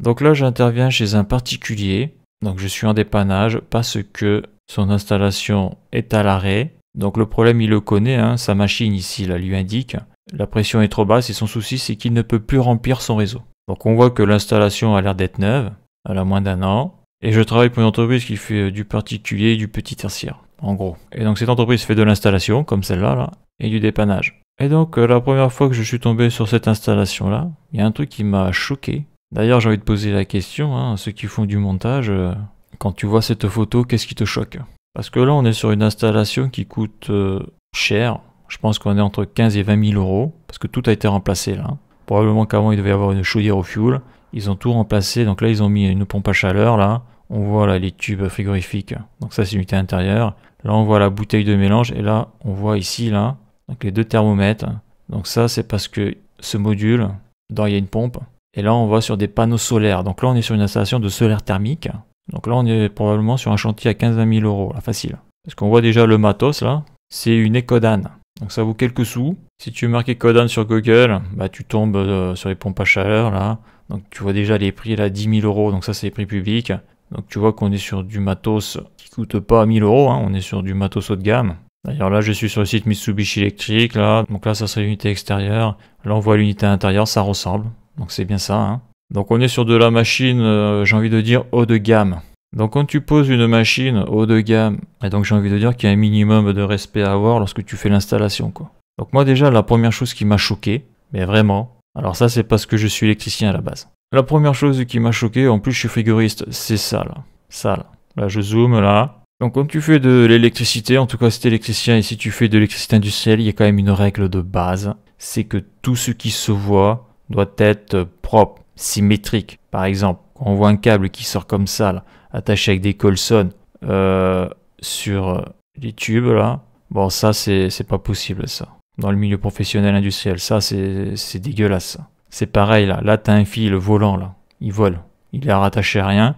Donc là, j'interviens chez un particulier. Donc je suis en dépannage parce que son installation est à l'arrêt. Donc le problème, il le connaît, hein. sa machine ici, là, lui indique. La pression est trop basse et son souci, c'est qu'il ne peut plus remplir son réseau. Donc on voit que l'installation a l'air d'être neuve, elle a moins d'un an. Et je travaille pour une entreprise qui fait euh, du particulier et du petit tertiaire, en gros. Et donc cette entreprise fait de l'installation, comme celle-là, là, et du dépannage. Et donc euh, la première fois que je suis tombé sur cette installation-là, il y a un truc qui m'a choqué. D'ailleurs, j'ai envie de poser la question hein, ceux qui font du montage. Euh, quand tu vois cette photo, qu'est-ce qui te choque Parce que là, on est sur une installation qui coûte euh, cher. Je pense qu'on est entre 15 et 20 000 euros, parce que tout a été remplacé là. Hein. Probablement qu'avant, il devait y avoir une chaudière au fuel, Ils ont tout remplacé. Donc là, ils ont mis une pompe à chaleur là. On voit là les tubes frigorifiques. Donc ça, c'est l'unité intérieure. Là, on voit la bouteille de mélange. Et là, on voit ici là, donc les deux thermomètres. Donc ça, c'est parce que ce module, dans il y a une pompe. Et là, on voit sur des panneaux solaires. Donc là, on est sur une installation de solaire thermique. Donc là, on est probablement sur un chantier à 15 000 euros, facile. Parce qu'on voit déjà le matos, là. C'est une Ecodan. Donc ça vaut quelques sous. Si tu marques Ecodan sur Google, bah, tu tombes euh, sur les pompes à chaleur, là. Donc tu vois déjà les prix, là, 10 000 euros. Donc ça, c'est les prix publics. Donc tu vois qu'on est sur du matos qui coûte pas 1000 euros. Hein. On est sur du matos haut de gamme. D'ailleurs, là, je suis sur le site Mitsubishi Electric, là. Donc là, ça serait l'unité extérieure. Là, on voit l'unité intérieure, ça ressemble. Donc c'est bien ça. Hein. Donc on est sur de la machine, euh, j'ai envie de dire, haut de gamme. Donc quand tu poses une machine haut de gamme, et donc j'ai envie de dire qu'il y a un minimum de respect à avoir lorsque tu fais l'installation. Donc moi déjà, la première chose qui m'a choqué, mais vraiment, alors ça c'est parce que je suis électricien à la base. La première chose qui m'a choqué, en plus je suis frigoriste, c'est ça là. Ça là. Là je zoome là. Donc quand tu fais de l'électricité, en tout cas si es électricien et si tu fais de l'électricité industrielle, il y a quand même une règle de base. C'est que tout ce qui se voit doit être propre, symétrique. Par exemple, quand on voit un câble qui sort comme ça, attaché avec des colsons euh, sur euh, les tubes, là, bon, ça, c'est pas possible, ça. Dans le milieu professionnel industriel, ça, c'est dégueulasse. C'est pareil, là. Là, t'as un fil volant, là. Il vole. Il est rattaché à rien.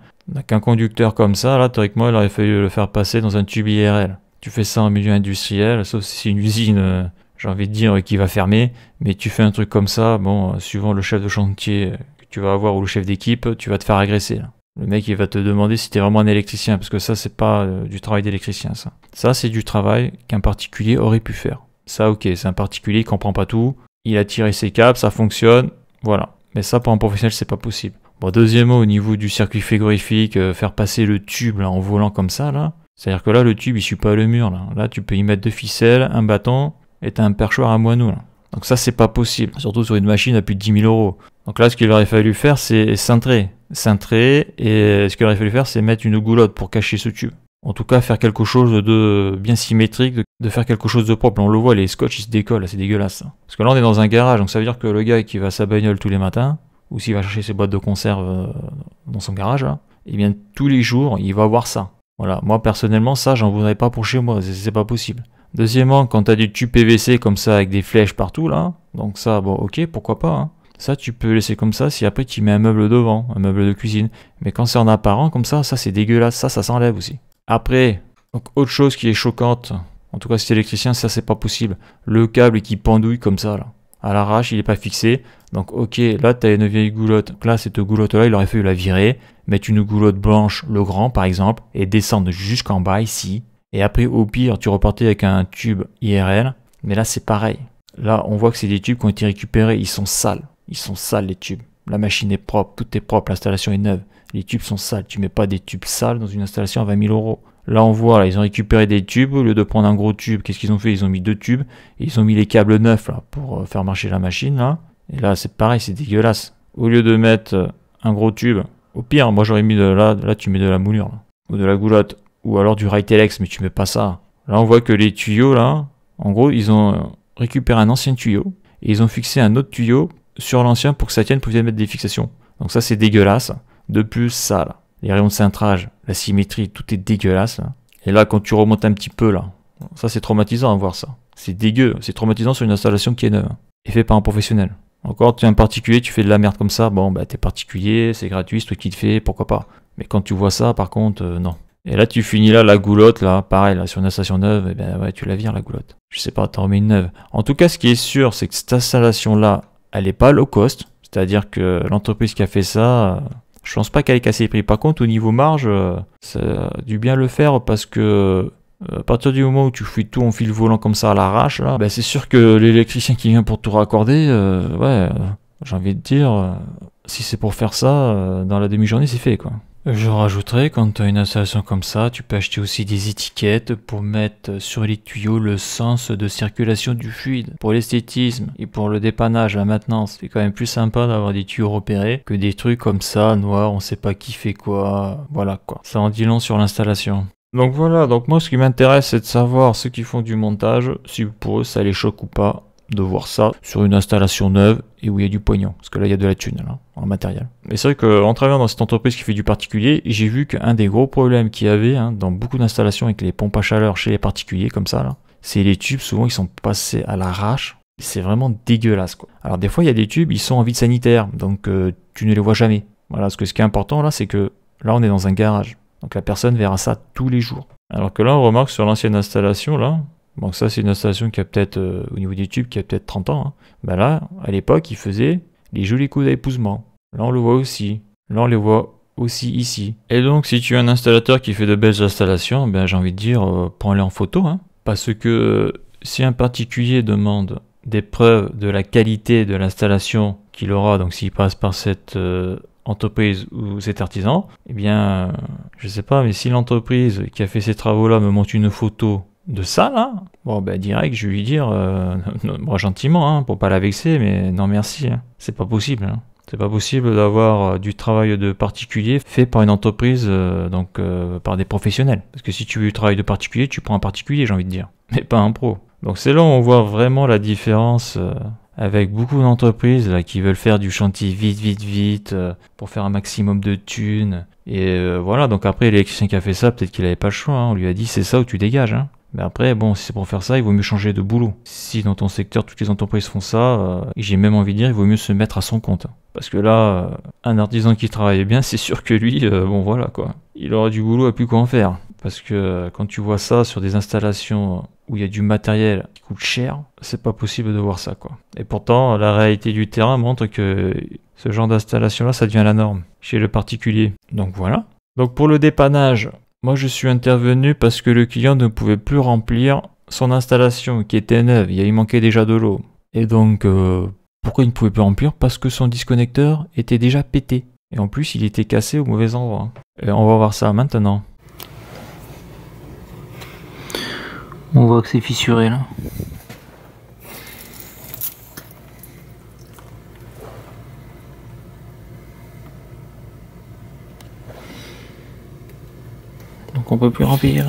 Qu'un conducteur comme ça, là, théoriquement, il aurait fallu le faire passer dans un tube IRL. Tu fais ça en milieu industriel, sauf si c'est une usine euh, j'ai envie de dire, qui va fermer, mais tu fais un truc comme ça, bon, euh, suivant le chef de chantier euh, que tu vas avoir ou le chef d'équipe, tu vas te faire agresser. Le mec, il va te demander si tu es vraiment un électricien, parce que ça, c'est pas euh, du travail d'électricien, ça. Ça, c'est du travail qu'un particulier aurait pu faire. Ça, ok, c'est un particulier, il comprend pas tout, il a tiré ses câbles, ça fonctionne, voilà. Mais ça, pour un professionnel, c'est pas possible. Bon, deuxièmement, au niveau du circuit frigorifique, faire passer le tube en volant comme ça, là. C'est-à-dire que là, le tube, il suit pas le mur, là. Là, tu peux y mettre deux ficelles, un bâton, et un perchoir à moineau. Là. Donc ça, c'est pas possible, surtout sur une machine à plus de 10 000 euros. Donc là, ce qu'il aurait fallu faire, c'est cintrer. Cintrer, et ce qu'il aurait fallu faire, c'est mettre une goulotte pour cacher ce tube. En tout cas, faire quelque chose de bien symétrique, de faire quelque chose de propre. On le voit, les scotch, ils se décollent, c'est dégueulasse. Hein. Parce que là, on est dans un garage, donc ça veut dire que le gars qui va à sa bagnole tous les matins, ou s'il va chercher ses boîtes de conserve euh, dans son garage, là, et eh bien tous les jours, il va voir ça. Voilà, moi personnellement, ça, j'en voudrais pas pour chez moi, c'est pas possible. Deuxièmement, quand as du tube PVC comme ça avec des flèches partout là, donc ça, bon ok, pourquoi pas. Hein. Ça, tu peux laisser comme ça si après tu mets un meuble devant, un meuble de cuisine. Mais quand c'est en apparent comme ça, ça c'est dégueulasse, ça, ça s'enlève aussi. Après, donc autre chose qui est choquante, en tout cas si es électricien, ça c'est pas possible. Le câble qui pendouille comme ça là à l'arrache, il n'est pas fixé. Donc ok, là tu as une vieille goulotte. Donc là, cette goulotte-là, il aurait fallu la virer, mettre une goulotte blanche, le grand par exemple, et descendre jusqu'en bas ici, et après, au pire, tu repartais avec un tube IRL. Mais là, c'est pareil. Là, on voit que c'est des tubes qui ont été récupérés. Ils sont sales. Ils sont sales, les tubes. La machine est propre, tout est propre, l'installation est neuve. Les tubes sont sales. Tu mets pas des tubes sales dans une installation à 20 000 euros. Là, on voit, là, ils ont récupéré des tubes. Au lieu de prendre un gros tube, qu'est-ce qu'ils ont fait Ils ont mis deux tubes. ils ont mis les câbles neufs là, pour euh, faire marcher la machine. Là. Et là, c'est pareil, c'est dégueulasse. Au lieu de mettre euh, un gros tube, au pire, moi j'aurais mis de là, là tu mets de la moulure. Ou de la goulotte ou alors du ritelex, mais tu mets pas ça. Là, on voit que les tuyaux, là, en gros, ils ont euh, récupéré un ancien tuyau et ils ont fixé un autre tuyau sur l'ancien pour que ça tienne pour venir mettre des fixations. Donc ça, c'est dégueulasse. De plus, ça, là, les rayons de cintrage, la symétrie, tout est dégueulasse. Et là, quand tu remontes un petit peu, là, ça, c'est traumatisant à voir ça. C'est dégueu, c'est traumatisant sur une installation qui est neuve et fait par un professionnel. Encore, tu es un particulier, tu fais de la merde comme ça, bon, bah t'es particulier, c'est gratuit, c'est toi qui te fait, pourquoi pas. Mais quand tu vois ça, par contre, euh, non. Et là, tu finis là la goulotte, là, pareil, là, sur une installation neuve, et eh ben ouais, tu la vires la goulotte. Je sais pas, t'en remets une neuve. En tout cas, ce qui est sûr, c'est que cette installation-là, elle est pas low cost. C'est-à-dire que l'entreprise qui a fait ça, euh, je pense pas qu'elle ait cassé les prix. Par contre, au niveau marge, euh, ça a bien le faire parce que euh, à partir du moment où tu fuis tout en fil volant comme ça à l'arrache, là, ben c'est sûr que l'électricien qui vient pour tout raccorder, ouais, j'ai envie de dire, si c'est pour faire ça, dans la demi-journée, c'est fait, quoi. Je rajouterai quand tu as une installation comme ça, tu peux acheter aussi des étiquettes pour mettre sur les tuyaux le sens de circulation du fluide. Pour l'esthétisme et pour le dépannage, la maintenance, c'est quand même plus sympa d'avoir des tuyaux repérés que des trucs comme ça, noirs, on sait pas qui fait quoi, voilà quoi. Ça en dit long sur l'installation. Donc voilà, donc moi ce qui m'intéresse c'est de savoir ceux qui font du montage, si pour eux ça les choque ou pas, de voir ça sur une installation neuve et où il y a du pognon. Parce que là, il y a de la thune là, en matériel. Mais c'est vrai qu'en travaillant dans cette entreprise qui fait du particulier, j'ai vu qu'un des gros problèmes qu'il y avait hein, dans beaucoup d'installations avec les pompes à chaleur chez les particuliers comme ça, là, c'est les tubes, souvent ils sont passés à l'arrache. C'est vraiment dégueulasse quoi. Alors des fois, il y a des tubes, ils sont en vide sanitaire, donc euh, tu ne les vois jamais. Voilà, parce que ce qui est important là, c'est que là, on est dans un garage. Donc la personne verra ça tous les jours. Alors que là, on remarque sur l'ancienne installation, là, donc ça, c'est une installation qui a peut-être, euh, au niveau du tube, qui a peut-être 30 ans. Hein. Ben là, à l'époque, il faisait les jolis coups d'épousement. Là, on le voit aussi. Là, on les voit aussi ici. Et donc, si tu es un installateur qui fait de belles installations, ben, j'ai envie de dire, euh, prends-les en photo. Hein. Parce que euh, si un particulier demande des preuves de la qualité de l'installation qu'il aura, donc s'il passe par cette entreprise ou cet artisan, eh bien, je sais pas, mais si l'entreprise qui a fait ces travaux-là me montre une photo de ça là, bon ben direct je vais lui dire, euh, gentiment hein, pour pas la vexer, mais non merci, hein. c'est pas possible. Hein. C'est pas possible d'avoir euh, du travail de particulier fait par une entreprise, euh, donc euh, par des professionnels. Parce que si tu veux du travail de particulier, tu prends un particulier, j'ai envie de dire, mais pas un pro. Donc c'est là où on voit vraiment la différence avec beaucoup d'entreprises là qui veulent faire du chantier vite, vite, vite pour faire un maximum de thunes. Et voilà, donc après l'électricien qui a fait ça, peut-être qu'il avait pas le choix. Hein. on lui a dit c'est ça ou tu dégages. Hein. Mais après, bon, si c'est pour faire ça, il vaut mieux changer de boulot. Si dans ton secteur, toutes les entreprises font ça, euh, j'ai même envie de dire, il vaut mieux se mettre à son compte. Parce que là, euh, un artisan qui travaille bien, c'est sûr que lui, euh, bon voilà quoi. Il aura du boulot à plus quoi en faire. Parce que quand tu vois ça sur des installations où il y a du matériel qui coûte cher, c'est pas possible de voir ça quoi. Et pourtant, la réalité du terrain montre que ce genre d'installation là, ça devient la norme chez le particulier. Donc voilà. Donc pour le dépannage, moi, je suis intervenu parce que le client ne pouvait plus remplir son installation qui était neuve. Il manquait déjà de l'eau. Et donc, euh, pourquoi il ne pouvait plus remplir Parce que son disconnecteur était déjà pété. Et en plus, il était cassé au mauvais endroit. Et on va voir ça maintenant. On voit que c'est fissuré là. qu'on peut plus remplir.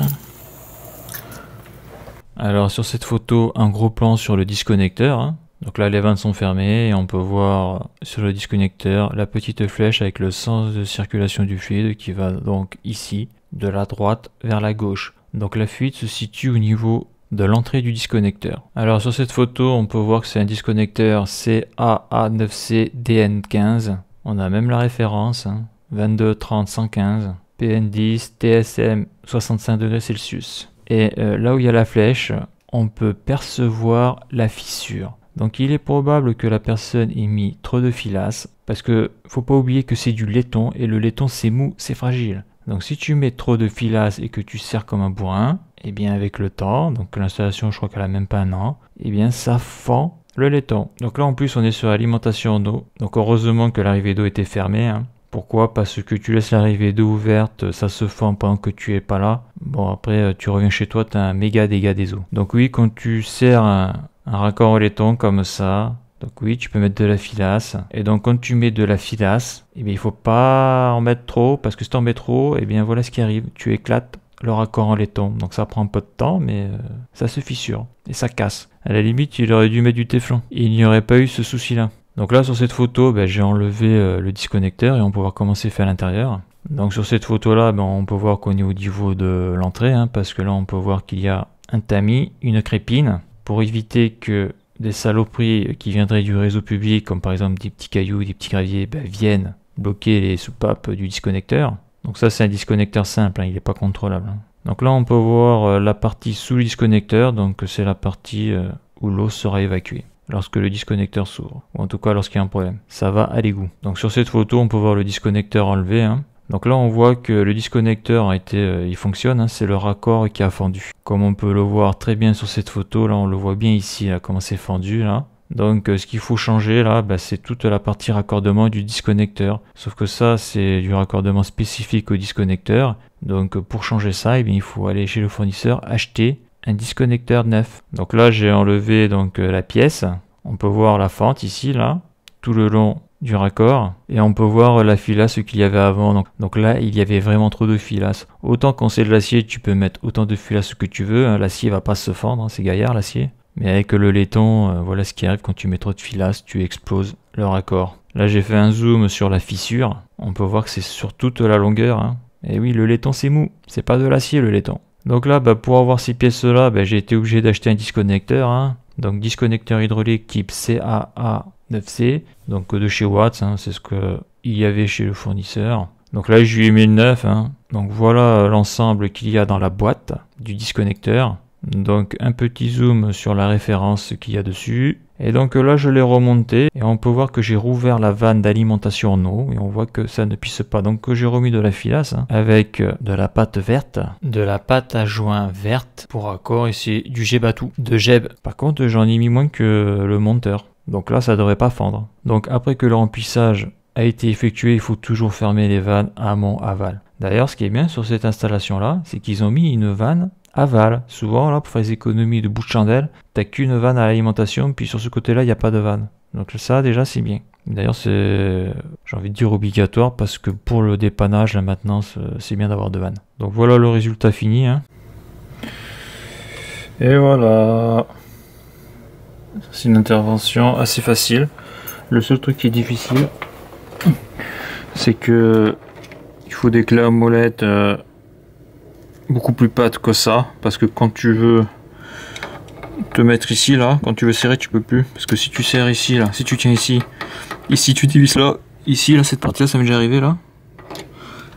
Alors sur cette photo, un gros plan sur le disconnecteur. Hein. Donc là, les vannes sont fermées et on peut voir sur le disconnecteur la petite flèche avec le sens de circulation du fluide qui va donc ici, de la droite vers la gauche. Donc la fuite se situe au niveau de l'entrée du disconnecteur. Alors sur cette photo, on peut voir que c'est un disconnecteur CAA9CDN15. On a même la référence, 22 30 115. PN10, TSM 65 Celsius. Et euh, là où il y a la flèche, on peut percevoir la fissure. Donc il est probable que la personne ait mis trop de filasse, parce que faut pas oublier que c'est du laiton, et le laiton c'est mou, c'est fragile. Donc si tu mets trop de filasse et que tu sers comme un bourrin, et eh bien avec le temps, donc l'installation je crois qu'elle a même pas un an, et eh bien ça fend le laiton. Donc là en plus on est sur l'alimentation en eau, donc heureusement que l'arrivée d'eau était fermée, hein. Pourquoi Parce que tu laisses l'arrivée d'eau ouverte, ça se fend pendant que tu es pas là. Bon, après, euh, tu reviens chez toi, tu as un méga dégât des eaux. Donc, oui, quand tu sers un, raccord en laiton comme ça, donc oui, tu peux mettre de la filasse. Et donc quand tu mets de la filasse, eh bien, il faut pas en mettre trop, parce que si tu mets trop, eh bien voilà ce qui arrive. Tu éclates le raccord en laiton. Donc ça prend un peu de temps, mais euh, ça se fissure. Et ça casse. À la limite, il aurait dû mettre du téflon. il n'y aurait pas eu ce souci-là. Donc là sur cette photo, ben, j'ai enlevé euh, le disconnecteur et on peut voir comment c'est fait à l'intérieur. Donc sur cette photo là, ben, on peut voir qu'on est au niveau de l'entrée, hein, parce que là on peut voir qu'il y a un tamis, une crépine, pour éviter que des saloperies qui viendraient du réseau public, comme par exemple des petits cailloux, des petits graviers, ben, viennent bloquer les soupapes du disconnecteur. Donc ça c'est un disconnecteur simple, hein, il n'est pas contrôlable. Hein. Donc là on peut voir euh, la partie sous le disconnecteur, donc c'est la partie euh, où l'eau sera évacuée lorsque le disconnecteur s'ouvre, ou en tout cas lorsqu'il y a un problème. Ça va à l'égout. Donc sur cette photo, on peut voir le disconnecteur enlevé. Hein. Donc là, on voit que le disconnecteur a été, euh, il fonctionne, hein. c'est le raccord qui a fendu. Comme on peut le voir très bien sur cette photo, là, on le voit bien ici, là, comment c'est fendu, là. Donc euh, ce qu'il faut changer là, bah, c'est toute la partie raccordement du disconnecteur. Sauf que ça, c'est du raccordement spécifique au disconnecteur. Donc pour changer ça, eh il faut aller chez le fournisseur, acheter un disconnecteur neuf. Donc là, j'ai enlevé donc euh, la pièce. On peut voir la fente ici, là, tout le long du raccord. Et on peut voir la filasse qu'il y avait avant. Donc, donc, là, il y avait vraiment trop de filasse. Autant quand c'est de l'acier, tu peux mettre autant de filasse que tu veux. Hein. L'acier va pas se fendre, hein, c'est gaillard l'acier. Mais avec le laiton, euh, voilà ce qui arrive quand tu mets trop de filasse, tu exploses le raccord. Là, j'ai fait un zoom sur la fissure. On peut voir que c'est sur toute la longueur. Hein. Et oui, le laiton, c'est mou. C'est pas de l'acier, le laiton. Donc là, bah, pour avoir ces pièces-là, bah, j'ai été obligé d'acheter un disconnecteur. Hein. Donc disconnecteur hydraulique type CAA9C, donc euh, de chez Watts, hein, c'est ce qu'il y avait chez le fournisseur. Donc là, je lui ai mis le neuf hein. Donc voilà l'ensemble qu'il y a dans la boîte du disconnecteur. Donc un petit zoom sur la référence qu'il y a dessus. Et donc là, je l'ai remonté et on peut voir que j'ai rouvert la vanne d'alimentation en eau et on voit que ça ne pisse pas. Donc j'ai remis de la filasse hein, avec euh, de la pâte verte, de la pâte à joint verte pour accord et c'est du gebatou, de jeb Par contre, j'en ai mis moins que le monteur. Donc là, ça devrait pas fendre. Donc après que le remplissage a été effectué, il faut toujours fermer les vannes mon aval D'ailleurs, ce qui est bien sur cette installation-là, c'est qu'ils ont mis une vanne aval. Souvent, là, pour faire des économies de bout de chandelle, t'as qu'une vanne à l'alimentation, puis sur ce côté-là, il n'y a pas de vanne. Donc ça, déjà, c'est bien. D'ailleurs, c'est, j'ai envie de dire obligatoire, parce que pour le dépannage, la maintenance, euh, c'est bien d'avoir de vannes Donc voilà le résultat fini. Hein. Et voilà. C'est une intervention assez facile. Le seul truc qui est difficile, c'est que il faut des clés à molette. Euh, beaucoup plus pâte que ça parce que quand tu veux te mettre ici là quand tu veux serrer tu peux plus parce que si tu serres ici là si tu tiens ici ici tu divises là ici là cette partie là ça m'est déjà arrivé là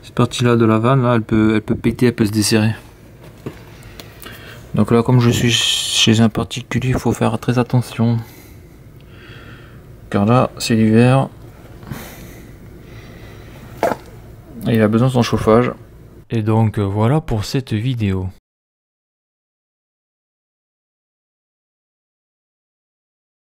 cette partie là de la vanne là elle peut elle peut péter elle peut se desserrer donc là comme je suis chez un particulier il faut faire très attention car là c'est l'hiver et il a besoin de son chauffage et donc euh, voilà pour cette vidéo.